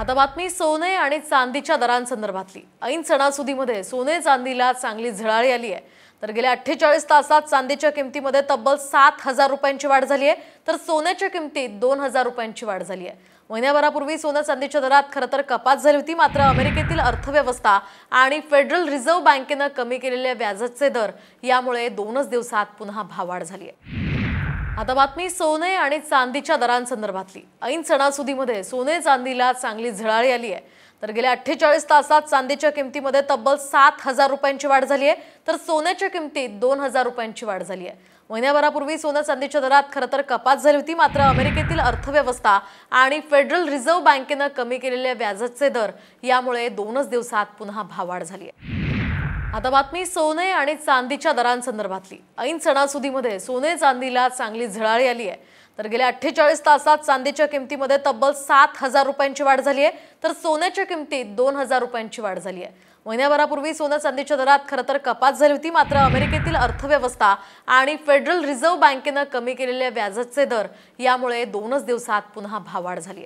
आता बातमी सोने आणि चांदीच्या दरांसंदर्भातली ऐन सणासुदीमध्ये सोने चांदीला चांगली झळाळी आली आहे तर गेल्या अठ्ठेचाळीस तासात चांदीच्या किमतीमध्ये तब्बल सात हजार रुपयांची वाढ झाली आहे तर सोन्याच्या किमतीत दोन हजार रुपयांची वाढ झाली आहे महिन्याभरापूर्वी सोनं चांदीच्या दरात खरं तर कपात झाली होती मात्र अमेरिकेतील अर्थव्यवस्था आणि फेडरल रिझर्व्ह बँकेनं कमी केलेल्या व्याजाचे दर यामुळे दोनच दिवसात पुन्हा भाववाढ झाली आहे आता बातमी सोने आणि चांदीच्या दरांसंदर्भातली ऐन सणासुदीमध्ये सोने चांदीला चांगली झळाळी आली आहे तर गेल्या अठ्ठेचाळीस तासात चांदीच्या किमतीमध्ये तब्बल सात हजार रुपयांची वाढ झाली आहे तर सोन्याच्या किमतीत दोन हजार रुपयांची वाढ झाली आहे महिन्याभरापूर्वी सोनं चांदीच्या दरात खरं तर कपात झाली होती मात्र अमेरिकेतील अर्थव्यवस्था आणि फेडरल रिझर्व्ह बँकेनं कमी केलेल्या व्याजाचे दर यामुळे दोनच दिवसात पुन्हा भाववाढ झाली आहे आता बातमी सोने आणि चांदीच्या दरांसंदर्भातली ऐन सणासुदीमध्ये सोने चांदीला चांगली झळाळी आली आहे तर गेल्या अठ्ठेचाळीस तासात चांदीच्या किमतीमध्ये तब्बल सात हजार रुपयांची वाढ झाली आहे तर सोन्याच्या किमतीत दोन हजार रुपयांची वाढ झाली आहे महिन्याभरापूर्वी सोनं चांदीच्या दरात खरं तर कपात झाली होती मात्र अमेरिकेतील अर्थव्यवस्था आणि फेडरल रिझर्व्ह बँकेनं कमी केलेल्या व्याजाचे दर यामुळे दोनच दिवसात पुन्हा भाववाढ झाली आहे